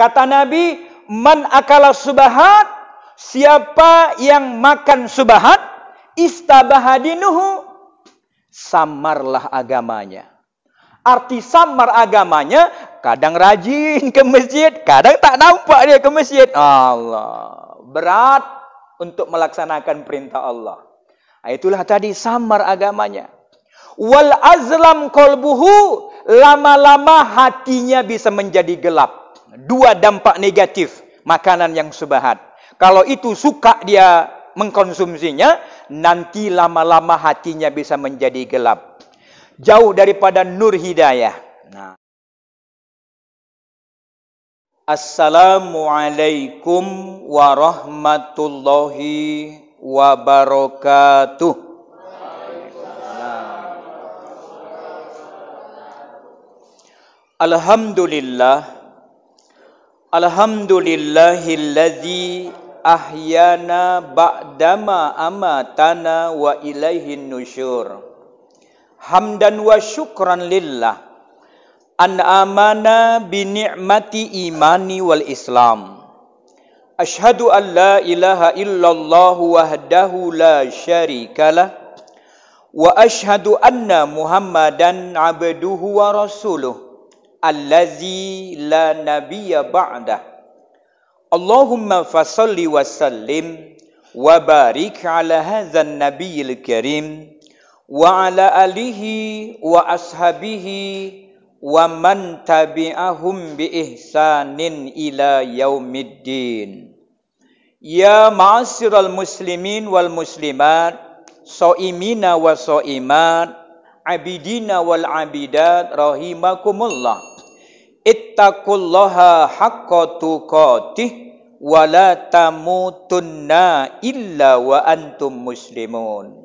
Kata Nabi, "Man akala subahat, siapa yang makan subahat, istabahadinuhu, samarlah agamanya." Arti samar agamanya, kadang rajin ke masjid, kadang tak nampak dia ke masjid. Allah, berat untuk melaksanakan perintah Allah. Nah, itulah tadi samar agamanya. Wal azlam kolbuhu, lama-lama hatinya bisa menjadi gelap dua dampak negatif makanan yang sebahat. Kalau itu suka dia mengkonsumsinya, nanti lama-lama hatinya bisa menjadi gelap. Jauh daripada nur hidayah. Nah. Assalamualaikum warahmatullahi wabarakatuh. Nah. Alhamdulillah Alhamdulillahilladzi ahyana ba'dama amatana wa ilaihin nusyur. Hamdan wa syukran lillah. An amana bi ni'mati imani wal islam. Ashhadu an la ilaha illallah wahdahu la syarikalah wa ashhadu anna Muhammadan 'abduhu wa rasuluhu. الذي لا نبي بعده اللهم فصل وسلم وبارك على هذا النبي الكريم وعلى آله وأصحابه ومن تبعهم بإحسان إلى يوم الدين يا معاشر المسلمين والمسلمات صائمين وصائمات abidina wal abidat rahimakumullah ittaqullaha haqqa tuqatih wa la tamutunna illa wa antum muslimun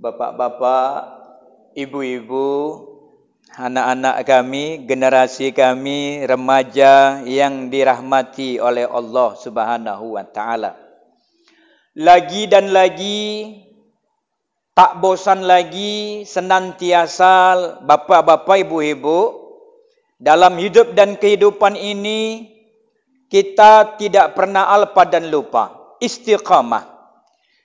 Bapak-bapak, ibu-ibu, anak-anak kami, generasi kami, remaja yang dirahmati oleh Allah Subhanahu wa taala. Lagi dan lagi Tak bosan lagi senantiasa bapak-bapak ibu-ibu dalam hidup dan kehidupan ini kita tidak pernah alpa dan lupa. Istiqamah.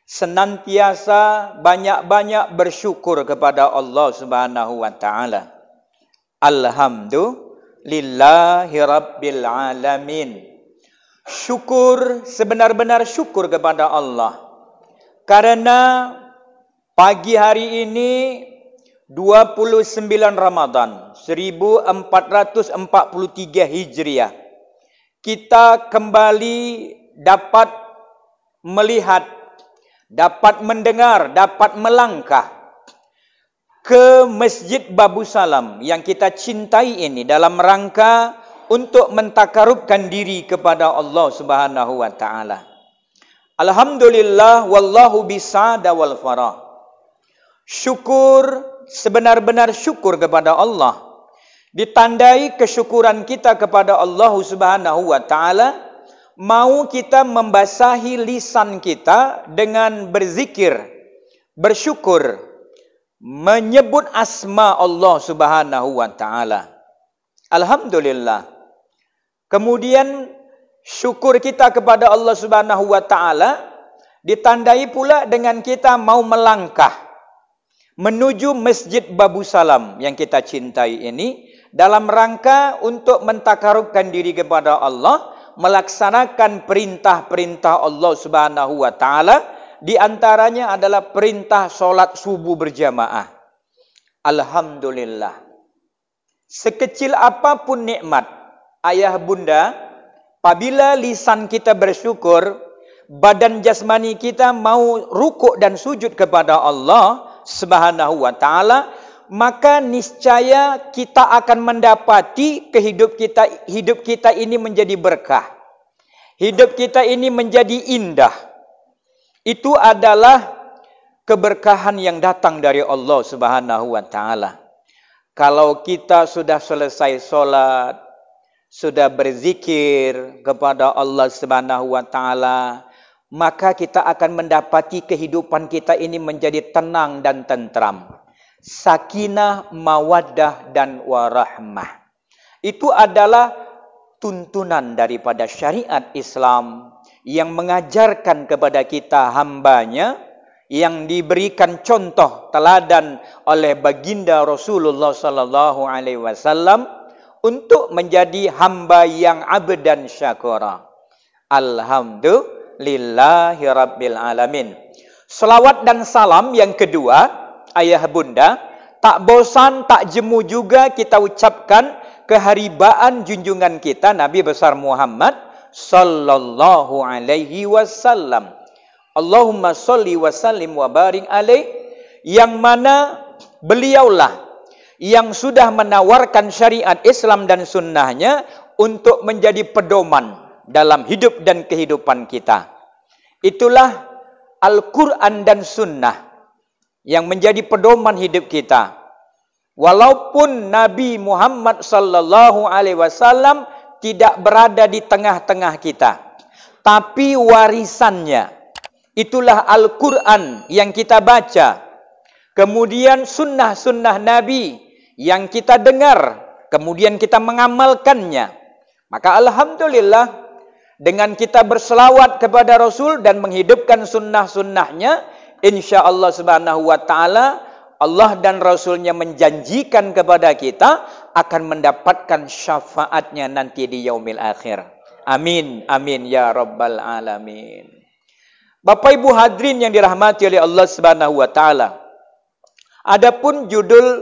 Senantiasa banyak-banyak bersyukur kepada Allah Subhanahu wa taala. Alhamdulillahi Syukur sebenar-benar syukur kepada Allah. Karena Pagi hari ini 29 Ramadhan 1443 Hijriah kita kembali dapat melihat dapat mendengar dapat melangkah ke Masjid Babu Salam yang kita cintai ini dalam rangka untuk mentakarubkan diri kepada Allah Subhanahu wa taala. Alhamdulillah wallahu bisada wal farah. Syukur, sebenar-benar syukur kepada Allah. Ditandai kesyukuran kita kepada Allah Subhanahu wa taala mau kita membasahi lisan kita dengan berzikir, bersyukur, menyebut asma Allah Subhanahu wa taala. Alhamdulillah. Kemudian syukur kita kepada Allah Subhanahu wa taala ditandai pula dengan kita mau melangkah menuju Masjid Babu Salam yang kita cintai ini dalam rangka untuk mentakarukan diri kepada Allah, melaksanakan perintah-perintah Allah Subhanahu wa taala, di antaranya adalah perintah solat subuh berjamaah. Alhamdulillah. Sekecil apapun nikmat ayah bunda, apabila lisan kita bersyukur, badan jasmani kita mau rukuk dan sujud kepada Allah, Subhanahu wa taala, maka niscaya kita akan mendapati kehidup kita hidup kita ini menjadi berkah. Hidup kita ini menjadi indah. Itu adalah keberkahan yang datang dari Allah Subhanahu wa taala. Kalau kita sudah selesai sholat, sudah berzikir kepada Allah Subhanahu wa taala, maka kita akan mendapati kehidupan kita ini menjadi tenang dan tentram. Sakinah, mawaddah, dan warahmah. Itu adalah tuntunan daripada syariat Islam yang mengajarkan kepada kita hambanya yang diberikan contoh teladan oleh baginda Rasulullah sallallahu alaihi wasallam untuk menjadi hamba yang abdan syakura. Alhamdulillah lillahi rabbil alamin. Selawat dan salam yang kedua, ayah bunda, tak bosan, tak jemu juga kita ucapkan keharibaan junjungan kita Nabi besar Muhammad sallallahu alaihi wasallam. Allahumma salli wa sallim wa barik alaih yang mana beliaulah yang sudah menawarkan syariat Islam dan sunnahnya untuk menjadi pedoman. dalam hidup dan kehidupan kita. Itulah Al-Quran dan Sunnah yang menjadi pedoman hidup kita. Walaupun Nabi Muhammad sallallahu alaihi wasallam tidak berada di tengah-tengah kita, tapi warisannya itulah Al-Qur'an yang kita baca. Kemudian sunnah-sunnah Nabi yang kita dengar, kemudian kita mengamalkannya. Maka alhamdulillah dengan kita berselawat kepada Rasul dan menghidupkan sunnah-sunnahnya, insya Allah subhanahu wa ta'ala, Allah dan Rasulnya menjanjikan kepada kita akan mendapatkan syafaatnya nanti di yaumil akhir. Amin, amin ya rabbal alamin. Bapak Ibu hadirin yang dirahmati oleh Allah Subhanahu wa taala. Adapun judul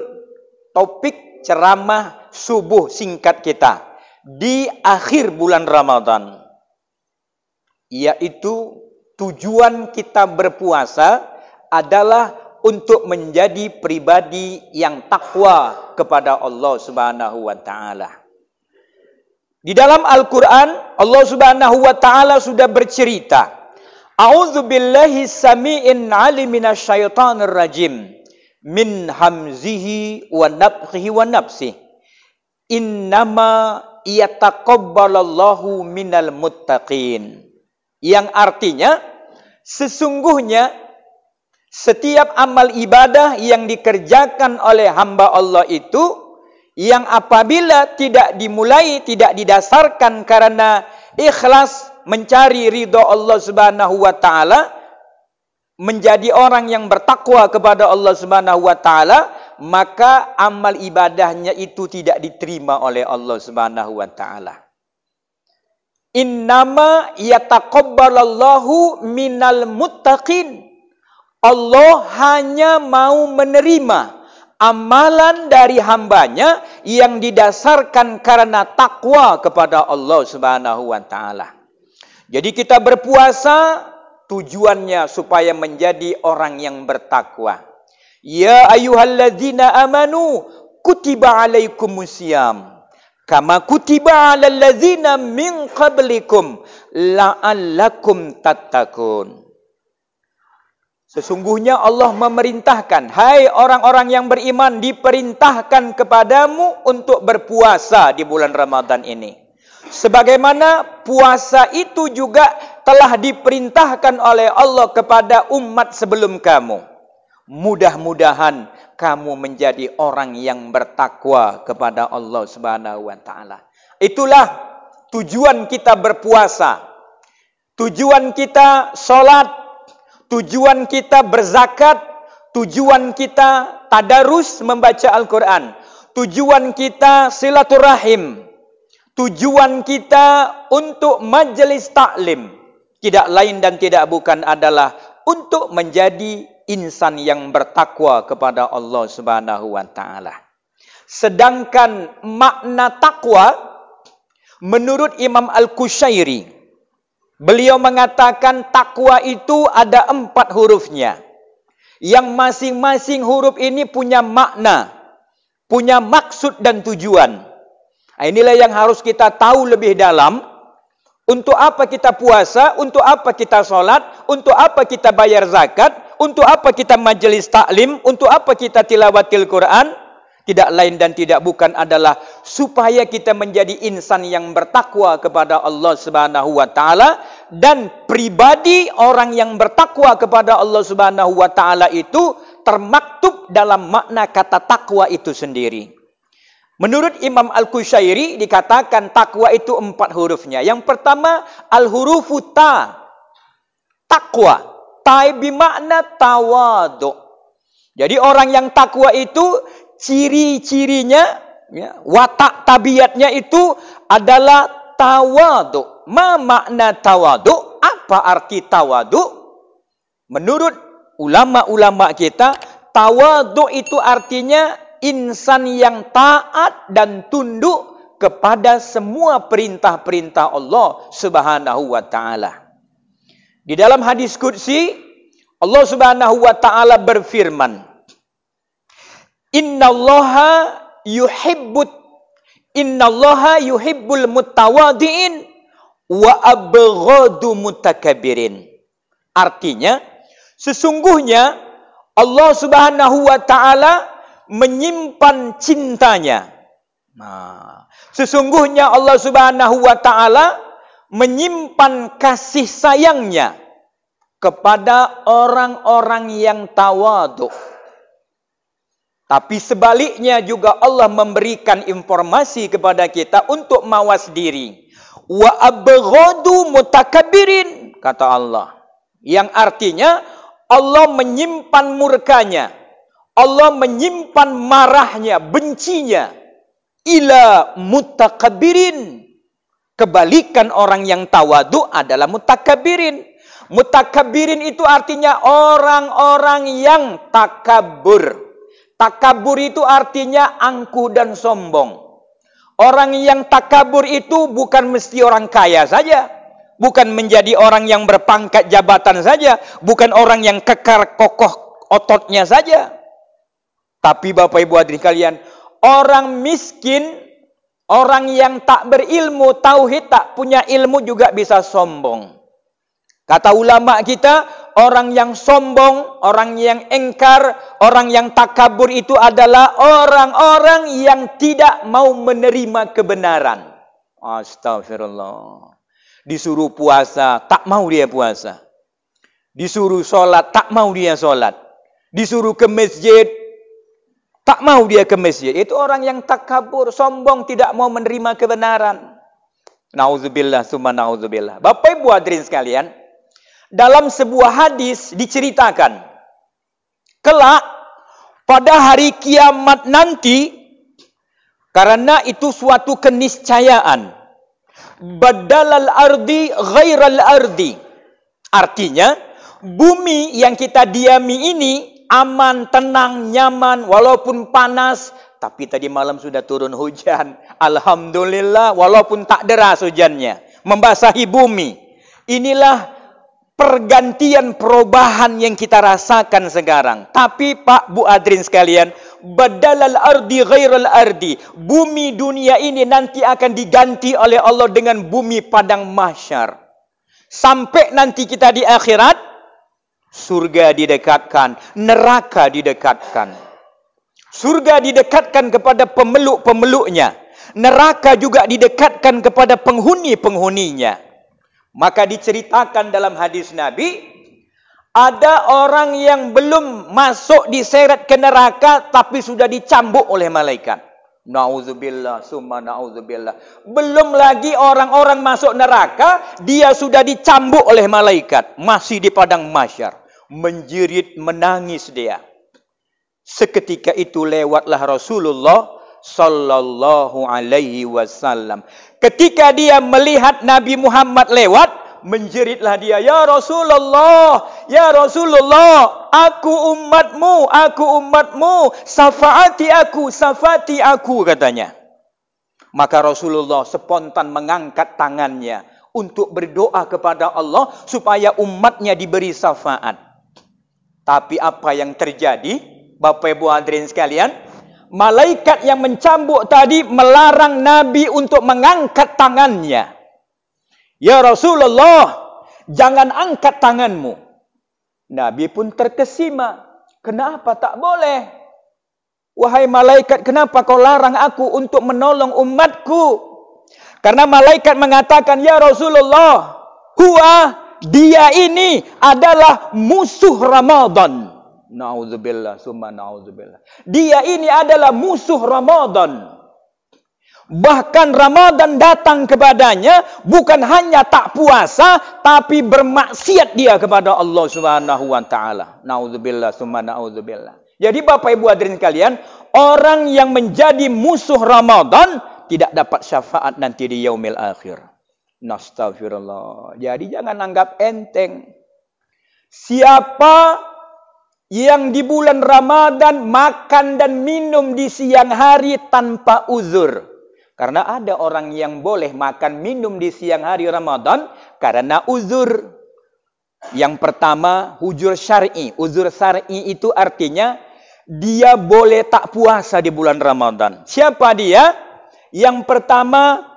topik ceramah subuh singkat kita di akhir bulan Ramadan yaitu tujuan kita berpuasa adalah untuk menjadi pribadi yang takwa kepada Allah Subhanahu wa taala. Di dalam Al-Qur'an Allah Subhanahu wa taala sudah bercerita. A'udzu billahi samiin alim minasyaitonir rajim min hamzihi wa nafthihi wa nafsihi. Innama yataqabbalallahu minal muttaqin. Yang artinya sesungguhnya setiap amal ibadah yang dikerjakan oleh hamba Allah itu yang apabila tidak dimulai, tidak didasarkan karena ikhlas mencari ridho Allah Subhanahu wa taala menjadi orang yang bertakwa kepada Allah Subhanahu wa taala, maka amal ibadahnya itu tidak diterima oleh Allah Subhanahu wa taala. innama yataqabbalallahu minal muttaqin Allah hanya mau menerima amalan dari hambanya yang didasarkan karena takwa kepada Allah Subhanahu wa taala. Jadi kita berpuasa tujuannya supaya menjadi orang yang bertakwa. Ya ayyuhallazina amanu kutiba alaikumusiyam. siyam kama kutiba alallazina min qablikum la'allakum tattaqun Sesungguhnya Allah memerintahkan, "Hai orang-orang yang beriman, diperintahkan kepadamu untuk berpuasa di bulan Ramadan ini." Sebagaimana puasa itu juga telah diperintahkan oleh Allah kepada umat sebelum kamu. Mudah-mudahan kamu menjadi orang yang bertakwa kepada Allah Subhanahu wa taala. Itulah tujuan kita berpuasa. Tujuan kita sholat, tujuan kita berzakat, tujuan kita tadarus membaca Al-Quran, tujuan kita silaturahim, tujuan kita untuk majelis taklim. Tidak lain dan tidak bukan adalah untuk menjadi insan yang bertakwa kepada Allah Subhanahu wa taala. Sedangkan makna takwa menurut Imam Al-Kushairi beliau mengatakan takwa itu ada empat hurufnya yang masing-masing huruf ini punya makna, punya maksud dan tujuan. Nah, inilah yang harus kita tahu lebih dalam untuk apa kita puasa? Untuk apa kita sholat? Untuk apa kita bayar zakat? Untuk apa kita majelis taklim? Untuk apa kita tilawatil Quran? Tidak lain dan tidak bukan adalah supaya kita menjadi insan yang bertakwa kepada Allah Subhanahu wa taala dan pribadi orang yang bertakwa kepada Allah Subhanahu wa taala itu termaktub dalam makna kata takwa itu sendiri. Menurut Imam Al-Kushairi dikatakan takwa itu empat hurufnya. Yang pertama al-hurufu ta. Takwa. Ta bermakna tawadu. Jadi orang yang takwa itu ciri-cirinya ya, watak tabiatnya itu adalah tawadu. Ma makna tawadu? Apa arti tawadu? Menurut ulama-ulama kita, tawadu itu artinya insan yang taat dan tunduk kepada semua perintah-perintah Allah Subhanahu wa taala. Di dalam hadis qudsi Allah Subhanahu wa taala berfirman, "Innallaha yuhibbut Innallaha yuhibbul mutawadiin wa abghadu mutakabirin." Artinya, sesungguhnya Allah Subhanahu wa taala menyimpan cintanya. Nah, sesungguhnya Allah Subhanahu wa taala menyimpan kasih sayangnya kepada orang-orang yang tawadhu. Tapi sebaliknya juga Allah memberikan informasi kepada kita untuk mawas diri. Wa abghadu mutakabirin kata Allah. Yang artinya Allah menyimpan murkanya Allah menyimpan marahnya, bencinya ila mutakabirin. Kebalikan orang yang tawadu adalah mutakabirin. Mutakabirin itu artinya orang-orang yang takabur. Takabur itu artinya angkuh dan sombong. Orang yang takabur itu bukan mesti orang kaya saja bukan menjadi orang yang berpangkat jabatan saja, bukan orang yang kekar kokoh ototnya saja. Tapi Bapak Ibu hadirin kalian, orang miskin, orang yang tak berilmu, tauhid tak punya ilmu juga bisa sombong. Kata ulama kita, orang yang sombong, orang yang engkar, orang yang takabur itu adalah orang-orang yang tidak mau menerima kebenaran. Astagfirullah. Disuruh puasa, tak mau dia puasa. Disuruh sholat, tak mau dia sholat. Disuruh ke masjid, Tak mau dia ke masjid. Itu orang yang takabur, sombong, tidak mau menerima kebenaran. Nauzubillah, summa nauzubillah. Bapak Ibu hadirin sekalian, dalam sebuah hadis diceritakan, kelak pada hari kiamat nanti, karena itu suatu keniscayaan. al ardi ghairal ardi. Artinya, bumi yang kita diami ini aman, tenang, nyaman, walaupun panas. Tapi tadi malam sudah turun hujan. Alhamdulillah, walaupun tak deras hujannya. Membasahi bumi. Inilah pergantian perubahan yang kita rasakan sekarang. Tapi Pak Bu Adrin sekalian, badalal ardi ghairal ardi. Bumi dunia ini nanti akan diganti oleh Allah dengan bumi padang mahsyar. Sampai nanti kita di akhirat, surga didekatkan, neraka didekatkan. Surga didekatkan kepada pemeluk-pemeluknya. Neraka juga didekatkan kepada penghuni-penghuninya. Maka diceritakan dalam hadis Nabi, ada orang yang belum masuk diseret ke neraka tapi sudah dicambuk oleh malaikat. Nauzubillah summa nauzubillah. Belum lagi orang-orang masuk neraka, dia sudah dicambuk oleh malaikat, masih di padang mahsyar. menjerit menangis dia. Seketika itu lewatlah Rasulullah sallallahu alaihi wasallam. Ketika dia melihat Nabi Muhammad lewat, menjeritlah dia, "Ya Rasulullah, ya Rasulullah, aku umatmu, aku umatmu, syafaati aku, syafaati aku," katanya. Maka Rasulullah spontan mengangkat tangannya untuk berdoa kepada Allah supaya umatnya diberi syafaat. Tapi apa yang terjadi? Bapak Ibu hadirin sekalian, malaikat yang mencambuk tadi melarang Nabi untuk mengangkat tangannya. Ya Rasulullah, jangan angkat tanganmu. Nabi pun terkesima. Kenapa tak boleh? Wahai malaikat, kenapa kau larang aku untuk menolong umatku? Karena malaikat mengatakan, Ya Rasulullah, huwa dia ini adalah musuh Ramadan. Nauzubillah, summa nauzubillah. Dia ini adalah musuh Ramadan. Bahkan Ramadan datang kepadanya bukan hanya tak puasa tapi bermaksiat dia kepada Allah Subhanahu wa taala. Nauzubillah summa nauzubillah. Jadi Bapak Ibu hadirin kalian, orang yang menjadi musuh Ramadan tidak dapat syafaat nanti di yaumil akhir. Nastafirullah. Jadi jangan anggap enteng. Siapa yang di bulan Ramadan makan dan minum di siang hari tanpa uzur. Karena ada orang yang boleh makan minum di siang hari Ramadan karena uzur. Yang pertama, hujur syar'i. Uzur syar'i itu artinya dia boleh tak puasa di bulan Ramadan. Siapa dia? Yang pertama,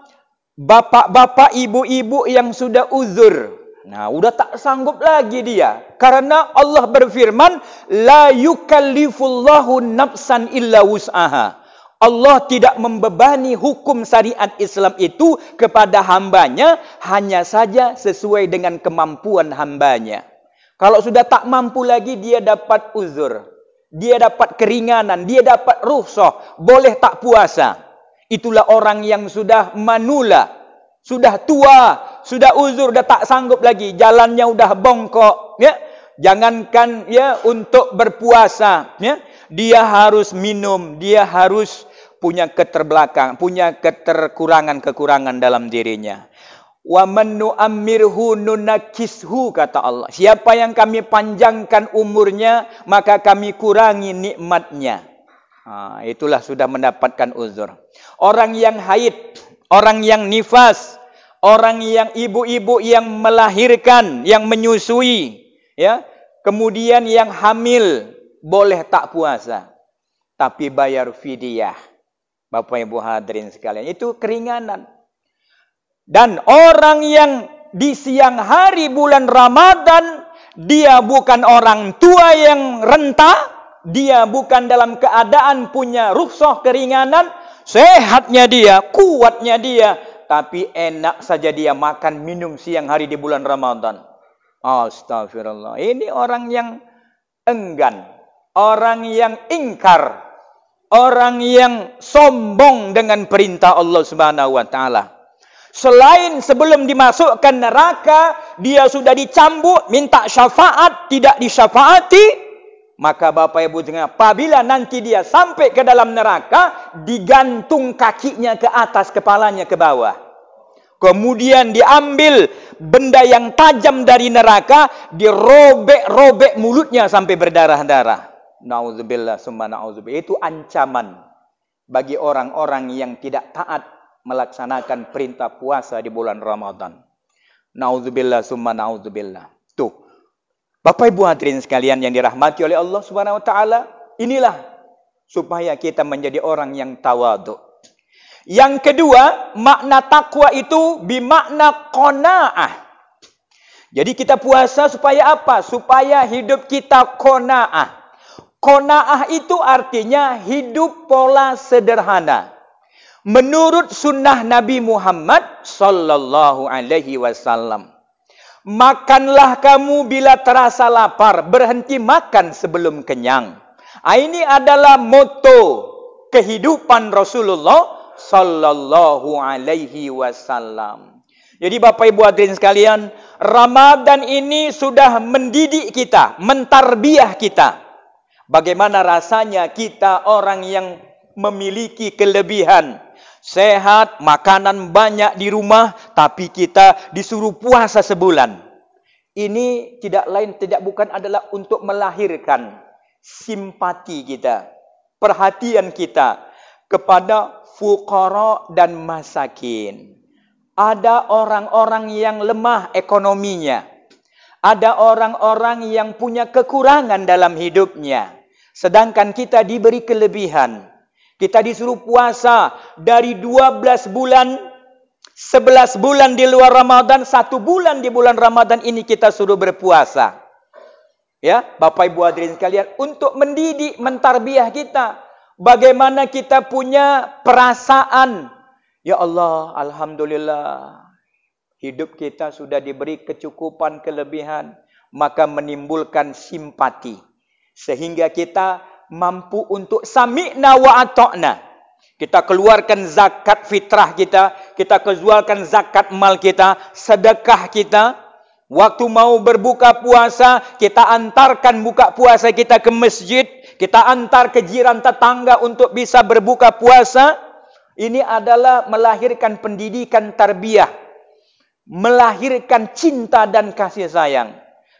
Bapak-bapak, ibu-ibu yang sudah uzur. Nah, udah tak sanggup lagi dia. Karena Allah berfirman, La yukallifullahu nafsan illa wus'aha. Allah tidak membebani hukum syariat Islam itu kepada hambanya hanya saja sesuai dengan kemampuan hambanya. Kalau sudah tak mampu lagi dia dapat uzur, dia dapat keringanan, dia dapat rukhsah, boleh tak puasa. Itulah orang yang sudah manula, sudah tua, sudah uzur, sudah tak sanggup lagi, jalannya udah bongkok, ya. Jangankan ya untuk berpuasa, ya. Dia harus minum, dia harus punya keterbelakang, punya keterkurangan-kekurangan dalam dirinya. Wa man nu'ammirhu nunakishu kata Allah. Siapa yang kami panjangkan umurnya, maka kami kurangi nikmatnya. Ha, ah, itulah sudah mendapatkan uzur. Orang yang haid, orang yang nifas, orang yang ibu-ibu yang melahirkan, yang menyusui, ya. Kemudian yang hamil boleh tak puasa, tapi bayar fidyah. Bapak Ibu hadirin sekalian, itu keringanan. Dan orang yang di siang hari bulan Ramadan dia bukan orang tua yang renta, dia bukan dalam keadaan punya rukhsah keringanan, sehatnya dia, kuatnya dia, tapi enak saja dia makan minum siang hari di bulan Ramadan. Astagfirullah. Ini orang yang enggan, orang yang ingkar, orang yang sombong dengan perintah Allah Subhanahu wa taala. Selain sebelum dimasukkan neraka, dia sudah dicambuk, minta syafaat, tidak disyafaati, maka Bapak Ibu dengar, apabila nanti dia sampai ke dalam neraka, digantung kakinya ke atas, kepalanya ke bawah. Kemudian diambil benda yang tajam dari neraka, dirobek-robek mulutnya sampai berdarah-darah. Nauzubillah summa nauzubillah. Itu ancaman bagi orang-orang yang tidak taat melaksanakan perintah puasa di bulan Ramadan. Nauzubillah summa nauzubillah. Bapak Ibu hadirin sekalian yang dirahmati oleh Allah Subhanahu wa taala, inilah supaya kita menjadi orang yang tawadhu. Yang kedua, makna takwa itu bimakna qanaah. Jadi kita puasa supaya apa? Supaya hidup kita qanaah. Qanaah itu artinya hidup pola sederhana. Menurut sunnah Nabi Muhammad sallallahu alaihi wasallam. Makanlah kamu bila terasa lapar, berhenti makan sebelum kenyang. Ah, ini adalah moto kehidupan Rasulullah sallallahu alaihi wasallam. Jadi Bapak Ibu hadirin sekalian, Ramadan ini sudah mendidik kita, mentarbiah kita. Bagaimana rasanya kita orang yang memiliki kelebihan, sehat, makanan banyak di rumah, tapi kita disuruh puasa sebulan. Ini tidak lain tidak bukan adalah untuk melahirkan simpati kita, perhatian kita kepada fukara dan masakin. Ada orang-orang yang lemah ekonominya. Ada orang-orang yang punya kekurangan dalam hidupnya. Sedangkan kita diberi kelebihan. Kita disuruh puasa dari 12 bulan, 11 bulan di luar Ramadan, satu bulan di bulan Ramadan ini kita suruh berpuasa. Ya, Bapak Ibu hadirin sekalian, untuk mendidik, mentarbiah kita. Bagaimana kita punya perasaan. Ya Allah, Alhamdulillah. Hidup kita sudah diberi kecukupan, kelebihan. Maka menimbulkan simpati. Sehingga kita mampu untuk sami'na wa atokna. Kita keluarkan zakat fitrah kita, kita keluarkan zakat mal kita, sedekah kita. Waktu mau berbuka puasa, kita antarkan buka puasa kita ke masjid, kita antar ke jiran tetangga untuk bisa berbuka puasa. Ini adalah melahirkan pendidikan tarbiyah, melahirkan cinta dan kasih sayang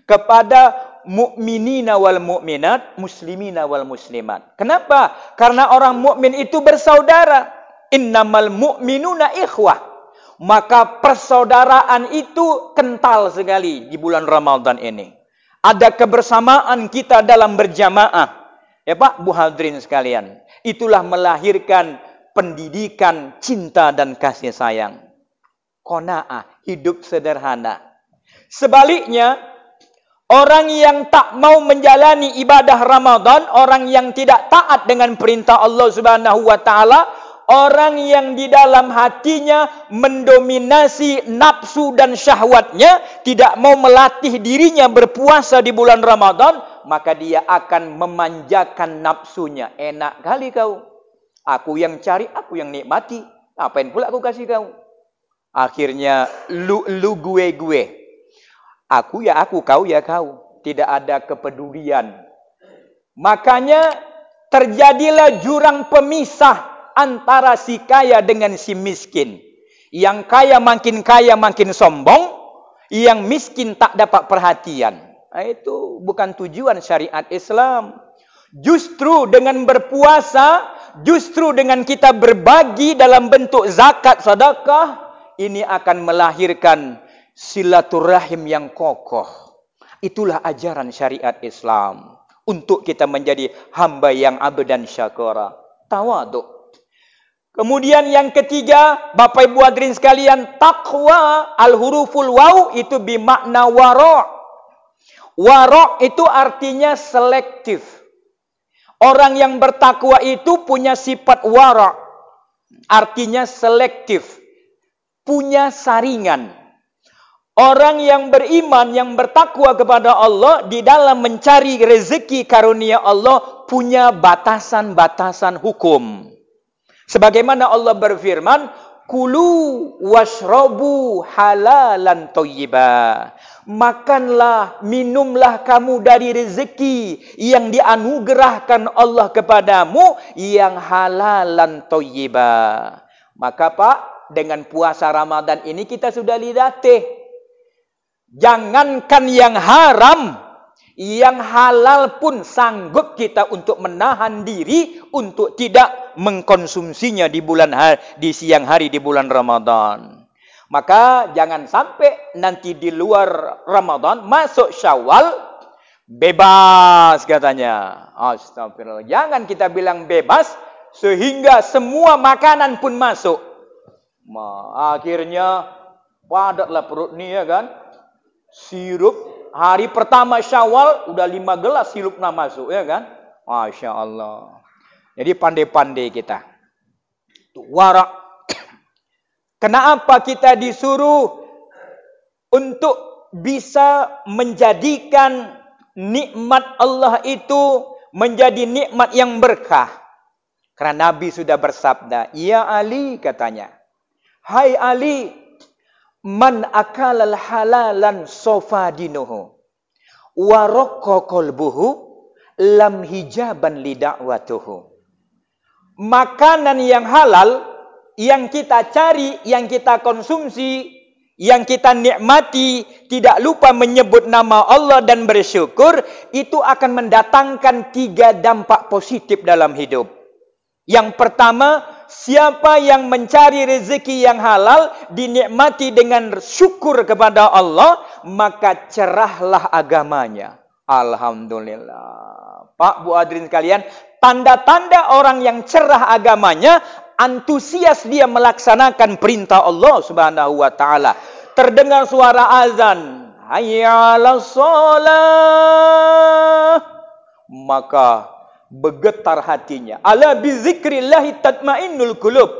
kepada mukminina wal mukminat, muslimina wal muslimat. Kenapa? Karena orang mukmin itu bersaudara. Innamal mu'minuna ikhwah. Maka persaudaraan itu kental sekali di bulan Ramadan ini. Ada kebersamaan kita dalam berjamaah. Ya Pak, Bu Hadrin sekalian. Itulah melahirkan pendidikan cinta dan kasih sayang. Kona'ah, hidup sederhana. Sebaliknya, Orang yang tak mau menjalani ibadah Ramadan, orang yang tidak taat dengan perintah Allah Subhanahu wa taala, orang yang di dalam hatinya mendominasi nafsu dan syahwatnya, tidak mau melatih dirinya berpuasa di bulan Ramadan, maka dia akan memanjakan nafsunya. Enak kali kau. Aku yang cari, aku yang nikmati. Apain pula aku kasih kau? Akhirnya lu lu gue gue Aku ya aku, kau ya kau. Tidak ada kepedulian. Makanya terjadilah jurang pemisah antara si kaya dengan si miskin. Yang kaya makin kaya makin sombong, yang miskin tak dapat perhatian. Nah, itu bukan tujuan syariat Islam. Justru dengan berpuasa, justru dengan kita berbagi dalam bentuk zakat sedekah, ini akan melahirkan silaturahim yang kokoh. Itulah ajaran syariat Islam. Untuk kita menjadi hamba yang dan syakora. Tawaduk. Kemudian yang ketiga, Bapak Ibu hadirin sekalian, takwa al-huruful waw itu bermakna waro. Waro itu artinya selektif. Orang yang bertakwa itu punya sifat waro. Artinya selektif. Punya saringan. Orang yang beriman, yang bertakwa kepada Allah di dalam mencari rezeki karunia Allah punya batasan-batasan hukum. Sebagaimana Allah berfirman, "Kulu washrobu halalan toyiba." Makanlah, minumlah kamu dari rezeki yang dianugerahkan Allah kepadamu yang halalan toyiba. Maka Pak, dengan puasa Ramadan ini kita sudah dilatih Jangankan yang haram, yang halal pun sanggup kita untuk menahan diri untuk tidak mengkonsumsinya di bulan hari, di siang hari di bulan Ramadan. Maka jangan sampai nanti di luar Ramadan masuk Syawal bebas katanya. Astagfirullah. Jangan kita bilang bebas sehingga semua makanan pun masuk. Ma, akhirnya padatlah perut nih ya kan. Sirup hari pertama Syawal udah lima gelas sirup nama masuk ya kan? Masya Allah. Jadi pandai-pandai kita. Warak. Kenapa kita disuruh untuk bisa menjadikan nikmat Allah itu menjadi nikmat yang berkah? Karena Nabi sudah bersabda, "Ya Ali," katanya. "Hai Ali, Man akalal halalan sofa dinuhu. Warokko kolbuhu lam hijaban lidakwatuhu. Makanan yang halal, yang kita cari, yang kita konsumsi, yang kita nikmati, tidak lupa menyebut nama Allah dan bersyukur, itu akan mendatangkan tiga dampak positif dalam hidup. Yang pertama, siapa yang mencari rezeki yang halal dinikmati dengan syukur kepada Allah maka cerahlah agamanya alhamdulillah Pak Bu Adrin sekalian tanda-tanda orang yang cerah agamanya antusias dia melaksanakan perintah Allah Subhanahu wa taala terdengar suara azan hayya 'alas salat maka Bergetar hatinya. Ala bizikrillahi tatmainnul qulub.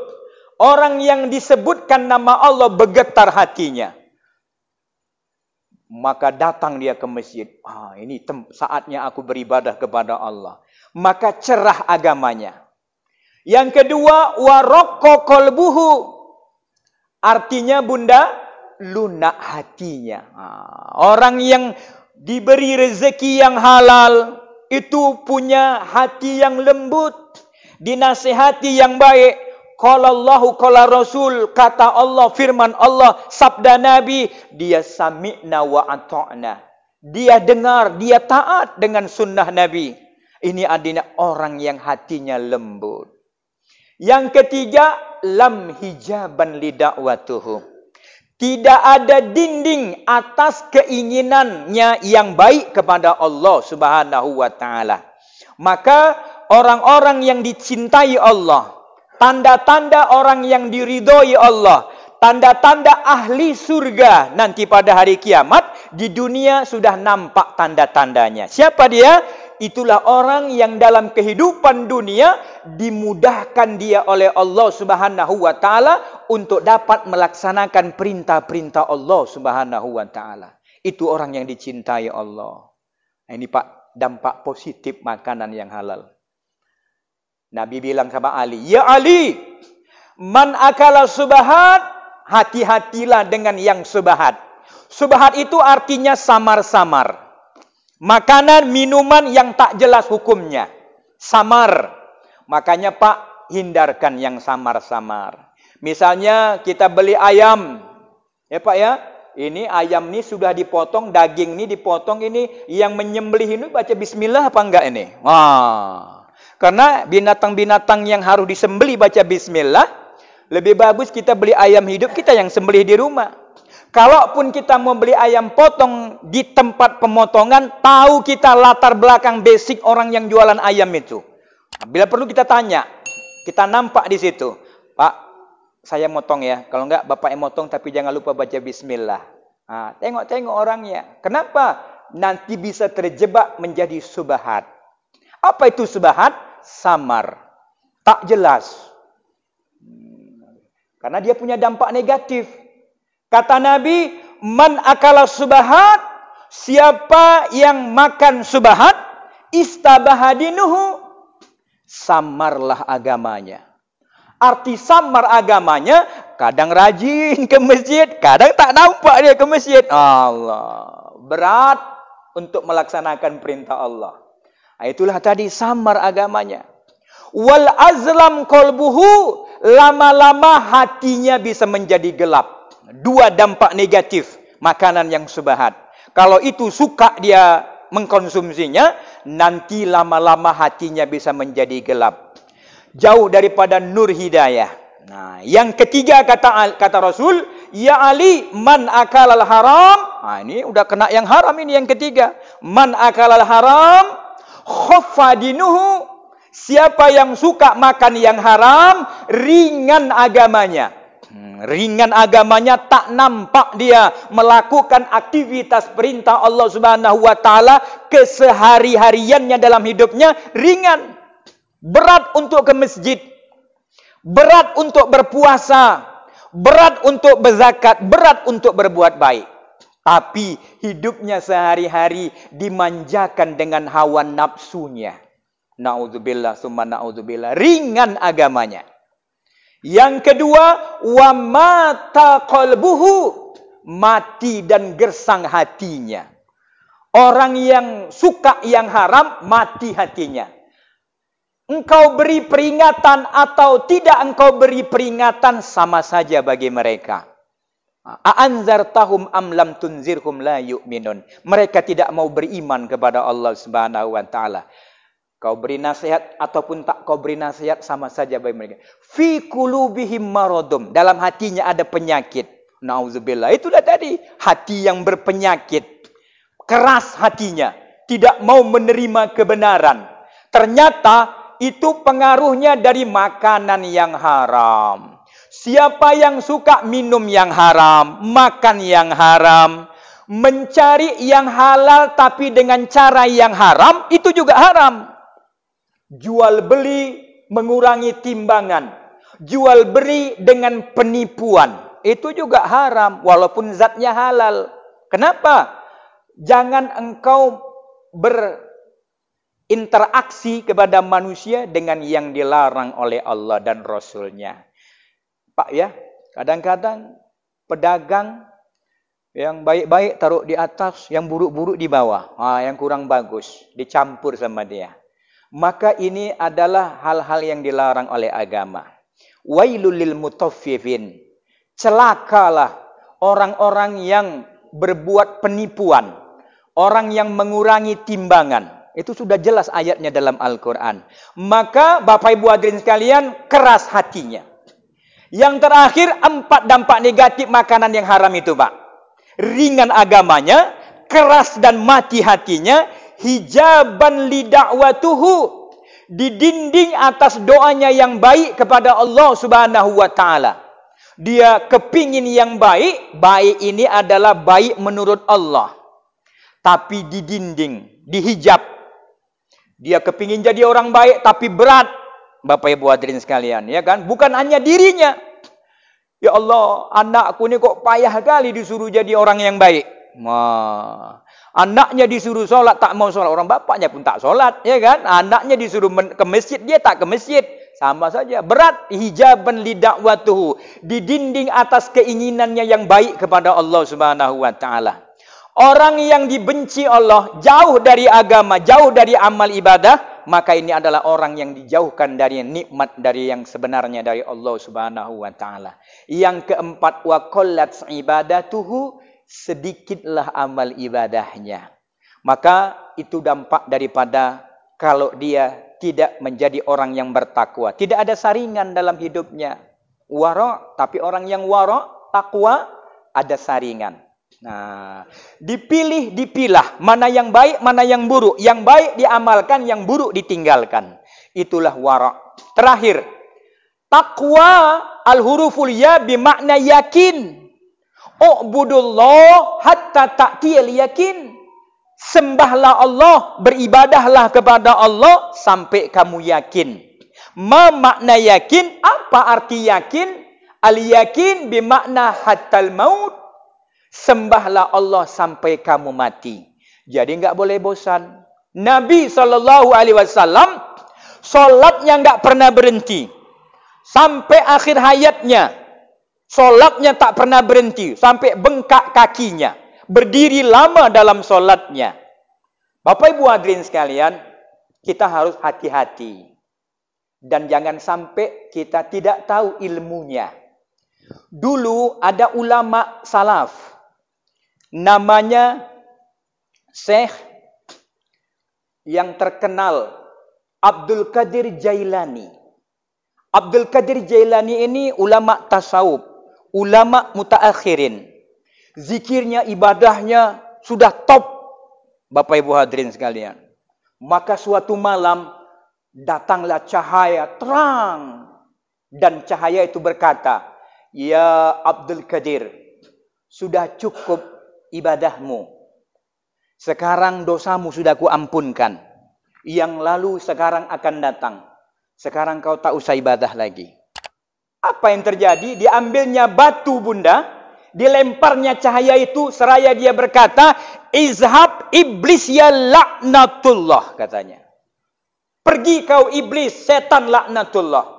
Orang yang disebutkan nama Allah bergetar hatinya. Maka datang dia ke masjid. Ah, ini saatnya aku beribadah kepada Allah. Maka cerah agamanya. Yang kedua, warokko kolbuhu. Artinya bunda, lunak hatinya. Ah, orang yang diberi rezeki yang halal, itu punya hati yang lembut dinasihati yang baik Kalau Allahu kalau Rasul kata Allah firman Allah sabda Nabi dia sami wa ata'na dia dengar dia taat dengan sunnah Nabi ini adanya orang yang hatinya lembut yang ketiga lam hijaban lidakwatuhum tidak ada dinding atas keinginannya yang baik kepada Allah Subhanahu wa taala. Maka orang-orang yang dicintai Allah, tanda-tanda orang yang diridhoi Allah, tanda-tanda ahli surga nanti pada hari kiamat di dunia sudah nampak tanda-tandanya. Siapa dia? itulah orang yang dalam kehidupan dunia dimudahkan dia oleh Allah Subhanahu wa taala untuk dapat melaksanakan perintah-perintah Allah Subhanahu wa taala. Itu orang yang dicintai Allah. Nah, ini Pak dampak positif makanan yang halal. Nabi bilang sama Ali, "Ya Ali, man akala subahat, hati-hatilah dengan yang subahat." Subahat itu artinya samar-samar. Makanan, minuman yang tak jelas hukumnya. Samar. Makanya Pak, hindarkan yang samar-samar. Misalnya kita beli ayam. Ya Pak ya, ini ayam ini sudah dipotong, daging ini dipotong, ini yang menyembelih ini baca bismillah apa enggak ini? Wah. Karena binatang-binatang yang harus disembeli baca bismillah, lebih bagus kita beli ayam hidup kita yang sembelih di rumah. Kalaupun kita mau beli ayam potong di tempat pemotongan, tahu kita latar belakang basic orang yang jualan ayam itu. Bila perlu kita tanya, kita nampak di situ. Pak, saya motong ya. Kalau enggak, Bapak yang motong tapi jangan lupa baca bismillah. Tengok-tengok nah, orangnya. Kenapa? Nanti bisa terjebak menjadi subahat. Apa itu subahat? Samar. Tak jelas. Hmm. Karena dia punya dampak negatif. Kata Nabi, "Man akala subahat, siapa yang makan subahat, istabahadinuhu, samarlah agamanya." Arti samar agamanya, kadang rajin ke masjid, kadang tak nampak dia ke masjid. Allah, berat untuk melaksanakan perintah Allah. Ah, itulah tadi samar agamanya. Wal azlam kolbuhu, lama-lama hatinya bisa menjadi gelap dua dampak negatif makanan yang sebahat. Kalau itu suka dia mengkonsumsinya, nanti lama-lama hatinya bisa menjadi gelap. Jauh daripada nur hidayah. Nah, yang ketiga kata kata Rasul, ya Ali man akalal haram. Nah, ini udah kena yang haram ini yang ketiga. Man akalal haram khafadinuhu Siapa yang suka makan yang haram, ringan agamanya. Ringan agamanya tak nampak dia melakukan aktivitas perintah Allah Subhanahu wa taala kesehari-hariannya dalam hidupnya ringan. Berat untuk ke masjid. Berat untuk berpuasa. Berat untuk berzakat, berat untuk berbuat baik. Tapi hidupnya sehari-hari dimanjakan dengan hawa nafsunya. Nauzubillah summa nauzubillah. Ringan agamanya. Yang kedua, wa mata qalbuhu, mati dan gersang hatinya. Orang yang suka yang haram, mati hatinya. Engkau beri peringatan atau tidak engkau beri peringatan sama saja bagi mereka. Aanzar tahum amlam tunzirhum la yu'minun. Mereka tidak mau beriman kepada Allah Subhanahu wa taala. Kau beri nasihat ataupun tak kau beri nasihat sama saja bagi mereka. Fi kulubihim Dalam hatinya ada penyakit. Nauzubillah. Itulah tadi hati yang berpenyakit. Keras hatinya, tidak mau menerima kebenaran. Ternyata itu pengaruhnya dari makanan yang haram. Siapa yang suka minum yang haram, makan yang haram, mencari yang halal tapi dengan cara yang haram, itu juga haram. Jual beli mengurangi timbangan. Jual beli dengan penipuan. Itu juga haram walaupun zatnya halal. Kenapa? Jangan engkau berinteraksi kepada manusia dengan yang dilarang oleh Allah dan Rasulnya. Pak ya, kadang-kadang pedagang yang baik-baik taruh di atas, yang buruk-buruk di bawah. Ah, yang kurang bagus, dicampur sama dia maka ini adalah hal-hal yang dilarang oleh agama. Wailul mutaffifin. Celakalah orang-orang yang berbuat penipuan, orang yang mengurangi timbangan. Itu sudah jelas ayatnya dalam Al-Qur'an. Maka Bapak Ibu hadirin sekalian, keras hatinya. Yang terakhir empat dampak negatif makanan yang haram itu, Pak. Ringan agamanya, keras dan mati hatinya, hijaban lidakwatuhu di dinding atas doanya yang baik kepada Allah Subhanahu wa taala. Dia kepingin yang baik, baik ini adalah baik menurut Allah. Tapi di dinding, dihijab. Dia kepingin jadi orang baik tapi berat. Bapak Ibu hadirin sekalian, ya kan? Bukan hanya dirinya. Ya Allah, anakku ini kok payah kali disuruh jadi orang yang baik. Wah. Anaknya disuruh sholat, tak mau sholat. Orang bapaknya pun tak sholat, ya kan? Anaknya disuruh ke masjid, dia tak ke masjid. Sama saja, berat hijaban lidakwatuhu. Di dinding atas keinginannya yang baik kepada Allah subhanahu wa ta'ala. Orang yang dibenci Allah, jauh dari agama, jauh dari amal ibadah, maka ini adalah orang yang dijauhkan dari nikmat dari yang sebenarnya dari Allah Subhanahu wa taala. Yang keempat wa ibadah ibadatuhu sedikitlah amal ibadahnya. Maka itu dampak daripada kalau dia tidak menjadi orang yang bertakwa. Tidak ada saringan dalam hidupnya. Warok, tapi orang yang warok, takwa, ada saringan. Nah, dipilih, dipilah. Mana yang baik, mana yang buruk. Yang baik diamalkan, yang buruk ditinggalkan. Itulah warok. Terakhir, takwa al-huruful ya bimakna yakin. Ubudullah hatta ta'tiyal yakin. Sembahlah Allah, beribadahlah kepada Allah sampai kamu yakin. Ma makna yakin? Apa arti yakin? Al yakin bimakna hatal maut. Sembahlah Allah sampai kamu mati. Jadi nggak boleh bosan. Nabi Shallallahu Alaihi Wasallam solatnya nggak pernah berhenti sampai akhir hayatnya Solatnya tak pernah berhenti sampai bengkak kakinya. Berdiri lama dalam solatnya. Bapak Ibu hadirin sekalian, kita harus hati-hati. Dan jangan sampai kita tidak tahu ilmunya. Dulu ada ulama salaf. Namanya Syekh yang terkenal Abdul Qadir Jailani. Abdul Qadir Jailani ini ulama tasawuf ulama mutaakhirin. Zikirnya, ibadahnya sudah top. Bapak Ibu hadirin sekalian. Maka suatu malam datanglah cahaya terang dan cahaya itu berkata, "Ya Abdul Qadir, sudah cukup ibadahmu. Sekarang dosamu sudah kuampunkan. Yang lalu sekarang akan datang. Sekarang kau tak usah ibadah lagi." Apa yang terjadi? Diambilnya batu bunda, dilemparnya cahaya itu seraya dia berkata, "Izhab iblis ya laknatullah," katanya. "Pergi kau iblis, setan laknatullah."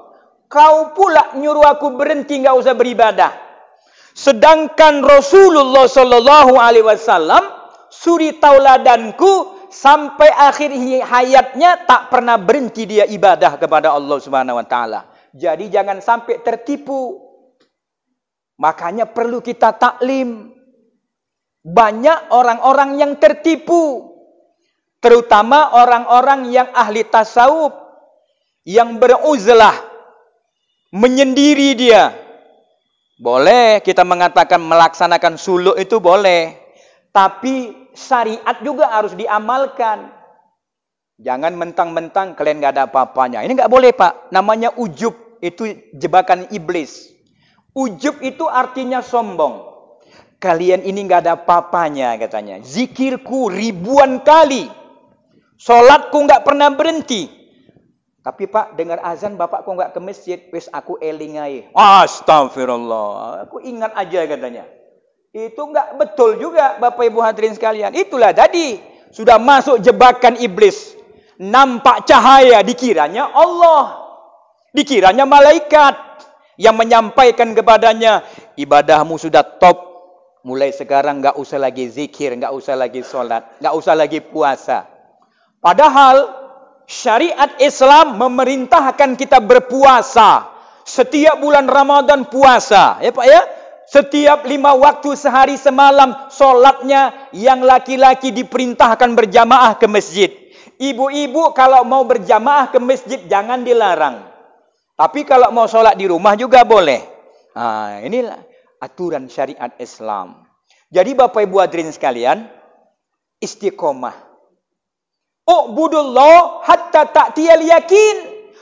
Kau pula nyuruh aku berhenti nggak usah beribadah. Sedangkan Rasulullah Shallallahu Alaihi Wasallam suri tauladanku sampai akhir hayatnya tak pernah berhenti dia ibadah kepada Allah Subhanahu wa taala. Jadi jangan sampai tertipu. Makanya perlu kita taklim. Banyak orang-orang yang tertipu. Terutama orang-orang yang ahli tasawuf. Yang beruzlah. Menyendiri dia. Boleh kita mengatakan melaksanakan suluk itu boleh. Tapi syariat juga harus diamalkan. Jangan mentang-mentang kalian nggak ada apa-apanya. Ini nggak boleh pak. Namanya ujub itu jebakan iblis. Ujub itu artinya sombong. Kalian ini nggak ada apa-apanya katanya. Zikirku ribuan kali. Solatku nggak pernah berhenti. Tapi pak dengar azan bapakku gak nggak ke masjid. Wes aku eling aja. Astagfirullah. Aku ingat aja katanya. Itu nggak betul juga Bapak Ibu hadirin sekalian. Itulah tadi. Sudah masuk jebakan iblis nampak cahaya dikiranya Allah, dikiranya malaikat yang menyampaikan kepadanya ibadahmu sudah top. Mulai sekarang nggak usah lagi zikir, nggak usah lagi solat, nggak usah lagi puasa. Padahal syariat Islam memerintahkan kita berpuasa. Setiap bulan Ramadan puasa, ya Pak ya. Setiap lima waktu sehari semalam, solatnya yang laki-laki diperintahkan berjamaah ke masjid Ibu-ibu kalau mau berjamaah ke masjid jangan dilarang. Tapi kalau mau sholat di rumah juga boleh. Nah, inilah aturan syariat Islam. Jadi Bapak Ibu hadirin sekalian, istiqomah. Ubudullah hatta ta'tiyal yakin.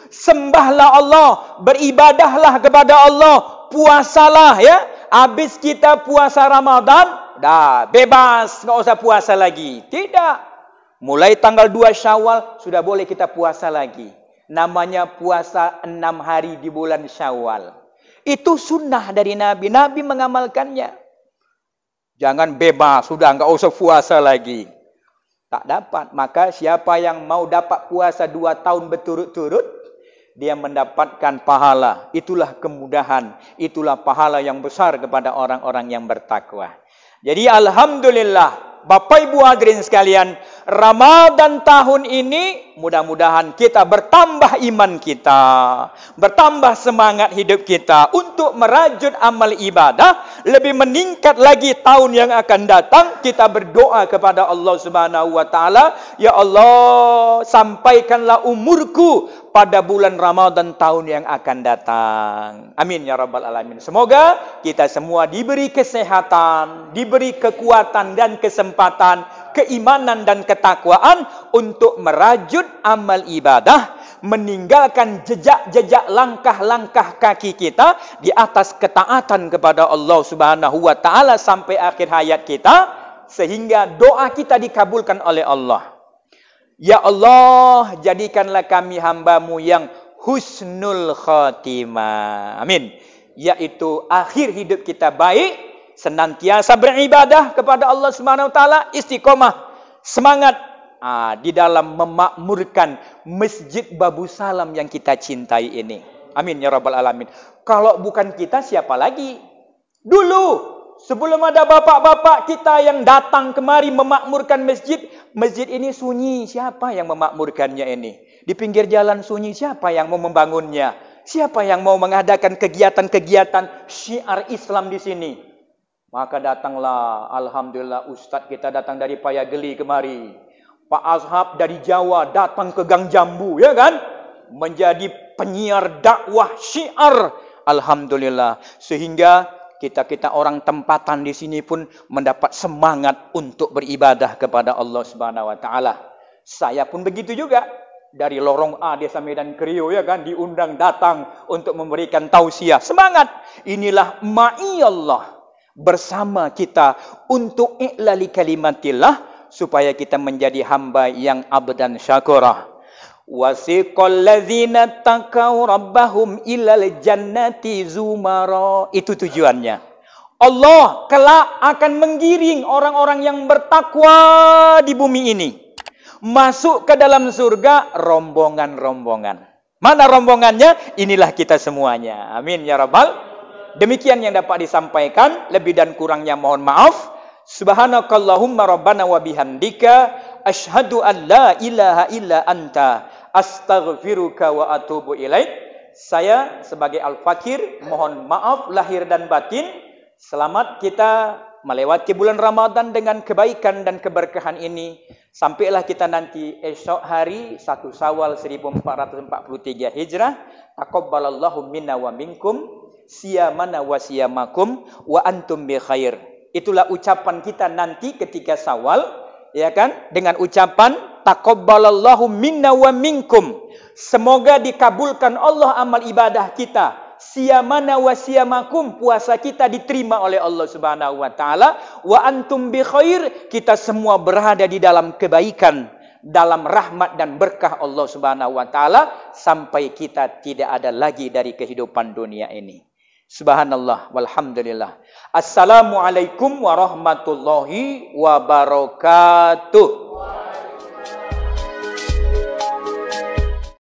Sembahlah Allah, beribadahlah kepada Allah, puasalah ya. Habis kita puasa Ramadan, dah bebas, nggak usah puasa lagi. Tidak mulai tanggal 2 Syawal sudah boleh kita puasa lagi. Namanya puasa enam hari di bulan Syawal. Itu sunnah dari Nabi. Nabi mengamalkannya. Jangan bebas, sudah nggak usah puasa lagi. Tak dapat. Maka siapa yang mau dapat puasa dua tahun berturut-turut, dia mendapatkan pahala. Itulah kemudahan, itulah pahala yang besar kepada orang-orang yang bertakwa. Jadi alhamdulillah Bapak Ibu hadirin sekalian, Ramadan tahun ini mudah-mudahan kita bertambah iman kita, bertambah semangat hidup kita untuk merajut amal ibadah, lebih meningkat lagi tahun yang akan datang kita berdoa kepada Allah Subhanahu wa taala, ya Allah, sampaikanlah umurku pada bulan Ramadan tahun yang akan datang. Amin ya rabbal alamin. Semoga kita semua diberi kesehatan, diberi kekuatan dan kesempatan kesempatan keimanan dan ketakwaan untuk merajut amal ibadah, meninggalkan jejak-jejak langkah-langkah kaki kita di atas ketaatan kepada Allah Subhanahu wa taala sampai akhir hayat kita sehingga doa kita dikabulkan oleh Allah. Ya Allah, jadikanlah kami hambamu yang husnul khatimah. Amin. Yaitu akhir hidup kita baik senantiasa beribadah kepada Allah Subhanahu wa taala, istiqomah, semangat ah, di dalam memakmurkan Masjid Babu Salam yang kita cintai ini. Amin ya rabbal alamin. Kalau bukan kita siapa lagi? Dulu sebelum ada bapak-bapak kita yang datang kemari memakmurkan masjid, masjid ini sunyi. Siapa yang memakmurkannya ini? Di pinggir jalan sunyi siapa yang mau membangunnya? Siapa yang mau mengadakan kegiatan-kegiatan syiar Islam di sini? Maka datanglah, Alhamdulillah Ustaz kita datang dari Payageli kemari. Pak Azhab dari Jawa datang ke Gang Jambu, ya kan? Menjadi penyiar dakwah syiar. Alhamdulillah. Sehingga kita-kita orang tempatan di sini pun mendapat semangat untuk beribadah kepada Allah Subhanahu wa taala. Saya pun begitu juga dari lorong A Desa Medan Krio ya kan diundang datang untuk memberikan tausiah. Semangat. Inilah maiyallah bersama kita untuk i'lali kalimatillah supaya kita menjadi hamba yang abdan syakura. Wasiqal ladzina taqaw rabbahum ilal jannati zumara. Itu tujuannya. Allah kelak akan menggiring orang-orang yang bertakwa di bumi ini masuk ke dalam surga rombongan-rombongan. Mana rombongannya? Inilah kita semuanya. Amin ya rabbal Demikian yang dapat disampaikan. Lebih dan kurangnya mohon maaf. Subhanakallahumma rabbana wa bihamdika. Ashadu an la ilaha illa anta. Astaghfiruka wa atubu ilaik. Saya sebagai Al-Fakir mohon maaf lahir dan batin. Selamat kita melewati bulan Ramadan dengan kebaikan dan keberkahan ini sampailah kita nanti esok hari 1 Syawal 1443 Hijrah taqabbalallahu minna wa minkum siyamana wa siyamakum wa antum bi khair itulah ucapan kita nanti ketika Syawal ya kan dengan ucapan taqabbalallahu minna wa minkum semoga dikabulkan Allah amal ibadah kita siamana wa siamakum puasa kita diterima oleh Allah Subhanahu wa taala wa antum bi khair kita semua berada di dalam kebaikan dalam rahmat dan berkah Allah Subhanahu wa taala sampai kita tidak ada lagi dari kehidupan dunia ini subhanallah walhamdulillah assalamualaikum warahmatullahi wabarakatuh